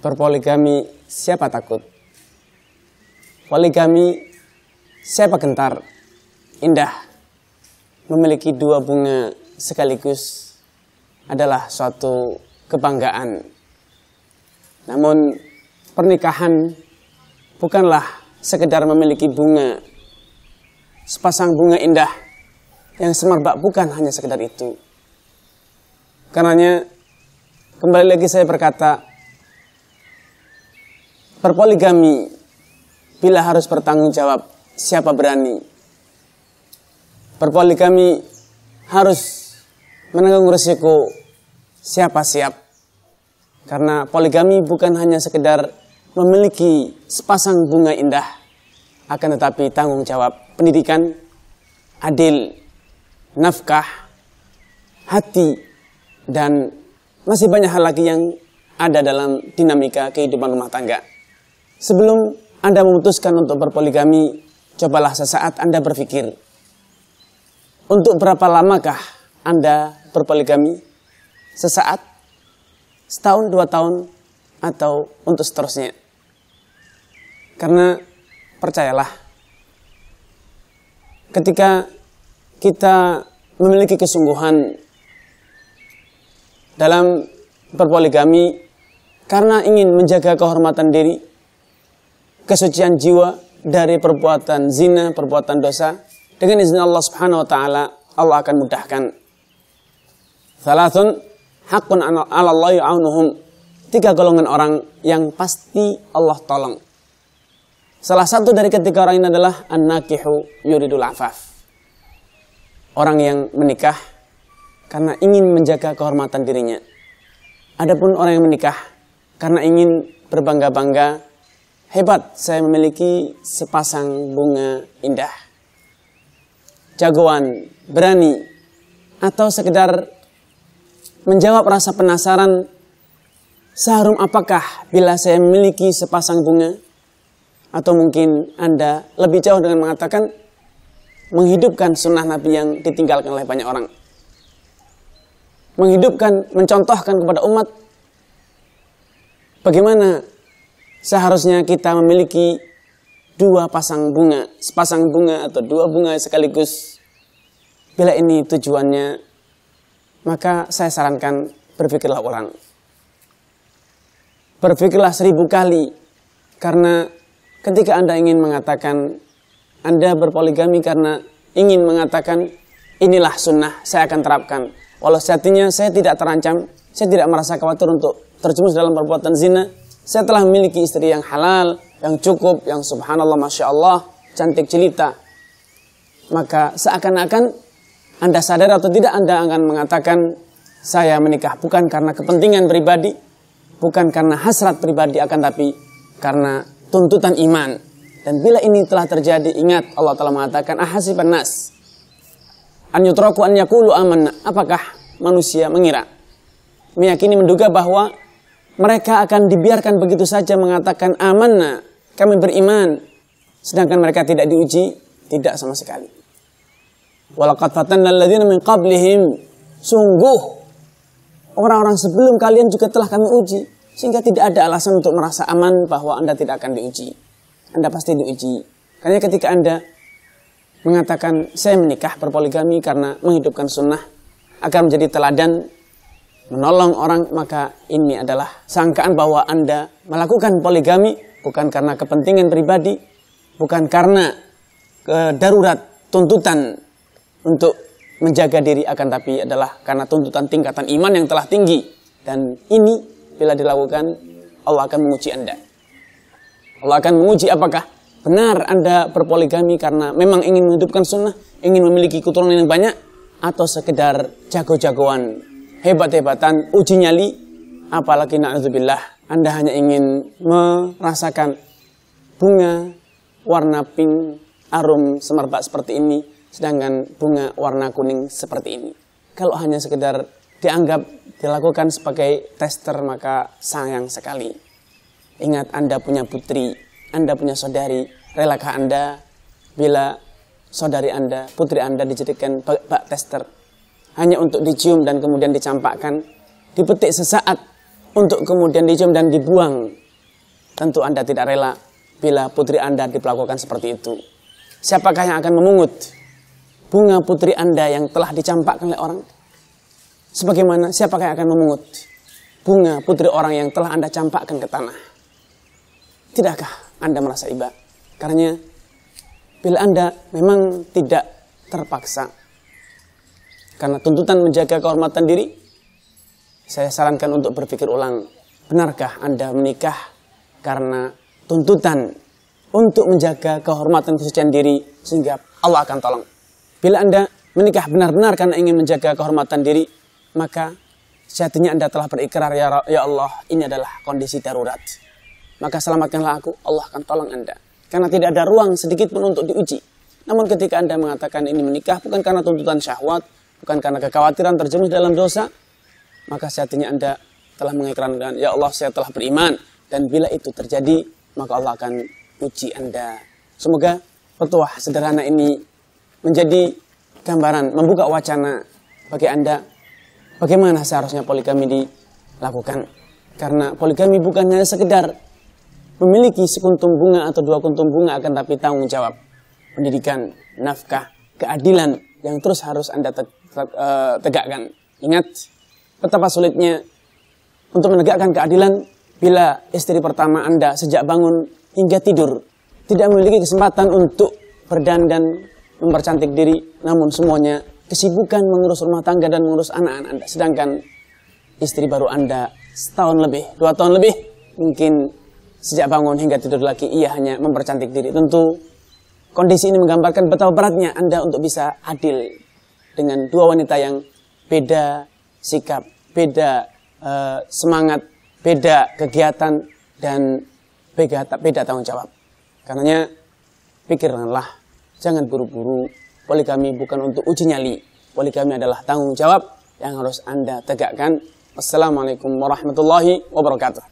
Berpoligami siapa takut? Poligami siapa gentar? Indah. Memiliki dua bunga sekaligus adalah suatu kebanggaan. Namun pernikahan bukanlah sekedar memiliki bunga sepasang bunga indah yang semerbak bukan hanya sekedar itu. Karenanya, kembali lagi saya berkata, Berpoligami bila harus bertanggung jawab, siapa berani? Berpoligami harus menanggung risiko, siapa siap? Karena poligami bukan hanya sekedar memiliki sepasang bunga indah, akan tetapi tanggung jawab pendidikan, adil, nafkah, hati, dan masih banyak hal lagi yang ada dalam dinamika kehidupan rumah tangga. Sebelum Anda memutuskan untuk berpoligami, cobalah sesaat Anda berpikir. Untuk berapa lamakah Anda berpoligami? Sesaat? Setahun, dua tahun? Atau untuk seterusnya? Karena percayalah, ketika kita memiliki kesungguhan dalam berpoligami karena ingin menjaga kehormatan diri, kesucian jiwa dari perbuatan zina, perbuatan dosa. Dengan izin Allah Subhanahu wa taala, Allah akan mudahkan. Salatun haqqun Allah ya'unuhum. Tiga golongan orang yang pasti Allah tolong. Salah satu dari ketiga orang ini adalah an-nakihu yuridul afaf. Orang yang menikah karena ingin menjaga kehormatan dirinya. Adapun orang yang menikah karena ingin berbangga-bangga Hebat, saya memiliki sepasang bunga indah. Jagoan, berani, atau sekedar menjawab rasa penasaran, seharum apakah bila saya memiliki sepasang bunga? Atau mungkin Anda lebih jauh dengan mengatakan, menghidupkan sunnah Nabi yang ditinggalkan oleh banyak orang. Menghidupkan, mencontohkan kepada umat, bagaimana seharusnya kita memiliki dua pasang bunga, sepasang bunga atau dua bunga sekaligus. Bila ini tujuannya, maka saya sarankan berpikirlah ulang. Berpikirlah seribu kali, karena ketika Anda ingin mengatakan Anda berpoligami karena ingin mengatakan inilah sunnah saya akan terapkan. Walau sejatinya saya tidak terancam, saya tidak merasa khawatir untuk terjumus dalam perbuatan zina, saya telah memiliki istri yang halal, yang cukup, yang subhanallah, masya Allah, cantik cerita. Maka seakan-akan Anda sadar atau tidak Anda akan mengatakan saya menikah bukan karena kepentingan pribadi, bukan karena hasrat pribadi akan tapi karena tuntutan iman. Dan bila ini telah terjadi, ingat Allah telah mengatakan ahasi nas. An yutraku an yakulu Apakah manusia mengira? Meyakini menduga bahwa mereka akan dibiarkan begitu saja mengatakan aman kami beriman. Sedangkan mereka tidak diuji, tidak sama sekali. Walaqad fatanna alladziina min qablihim. Sungguh orang-orang sebelum kalian juga telah kami uji sehingga tidak ada alasan untuk merasa aman bahwa Anda tidak akan diuji. Anda pasti diuji. Karena ketika Anda mengatakan saya menikah berpoligami karena menghidupkan sunnah akan menjadi teladan menolong orang maka ini adalah sangkaan bahwa Anda melakukan poligami bukan karena kepentingan pribadi, bukan karena darurat tuntutan untuk menjaga diri akan tapi adalah karena tuntutan tingkatan iman yang telah tinggi dan ini bila dilakukan Allah akan menguji Anda. Allah akan menguji apakah benar Anda berpoligami karena memang ingin menghidupkan sunnah, ingin memiliki keturunan yang banyak atau sekedar jago-jagoan hebat-hebatan uji nyali apalagi na'udzubillah Anda hanya ingin merasakan bunga warna pink arum semerbak seperti ini sedangkan bunga warna kuning seperti ini. Kalau hanya sekedar dianggap dilakukan sebagai tester maka sayang sekali. Ingat Anda punya putri, Anda punya saudari, relakah Anda bila saudari Anda, putri Anda dijadikan bak, tester hanya untuk dicium dan kemudian dicampakkan, dipetik sesaat untuk kemudian dicium dan dibuang. Tentu Anda tidak rela bila putri Anda diperlakukan seperti itu. Siapakah yang akan memungut bunga putri Anda yang telah dicampakkan oleh orang? Sebagaimana siapakah yang akan memungut bunga putri orang yang telah Anda campakkan ke tanah? Tidakkah Anda merasa iba? Karena bila Anda memang tidak terpaksa karena tuntutan menjaga kehormatan diri, saya sarankan untuk berpikir ulang, benarkah Anda menikah karena tuntutan untuk menjaga kehormatan kesucian diri sehingga Allah akan tolong. Bila Anda menikah benar-benar karena ingin menjaga kehormatan diri, maka sejatinya Anda telah berikrar, ya, ya Allah, ini adalah kondisi darurat. Maka selamatkanlah aku, Allah akan tolong Anda. Karena tidak ada ruang sedikit pun untuk diuji. Namun ketika Anda mengatakan ini menikah bukan karena tuntutan syahwat, bukan karena kekhawatiran terjerumus dalam dosa, maka sehatinya Anda telah mengikrarkan, Ya Allah saya telah beriman. Dan bila itu terjadi, maka Allah akan uji Anda. Semoga petuah sederhana ini menjadi gambaran, membuka wacana bagi Anda bagaimana seharusnya poligami dilakukan. Karena poligami bukan hanya sekedar memiliki sekuntum bunga atau dua kuntum bunga akan tapi tanggung jawab pendidikan, nafkah, keadilan yang terus harus Anda Eh, tegakkan. Ingat betapa sulitnya untuk menegakkan keadilan bila istri pertama Anda sejak bangun hingga tidur tidak memiliki kesempatan untuk berdandan, mempercantik diri, namun semuanya kesibukan mengurus rumah tangga dan mengurus anak-anak Anda. Sedangkan istri baru Anda setahun lebih, dua tahun lebih, mungkin sejak bangun hingga tidur lagi ia hanya mempercantik diri. Tentu kondisi ini menggambarkan betapa beratnya Anda untuk bisa adil dengan dua wanita yang beda sikap, beda e, semangat, beda kegiatan dan beda, beda tanggung jawab. Karenanya pikirkanlah, jangan buru-buru. Poligami bukan untuk uji nyali. Poligami adalah tanggung jawab yang harus Anda tegakkan. Assalamualaikum warahmatullahi wabarakatuh.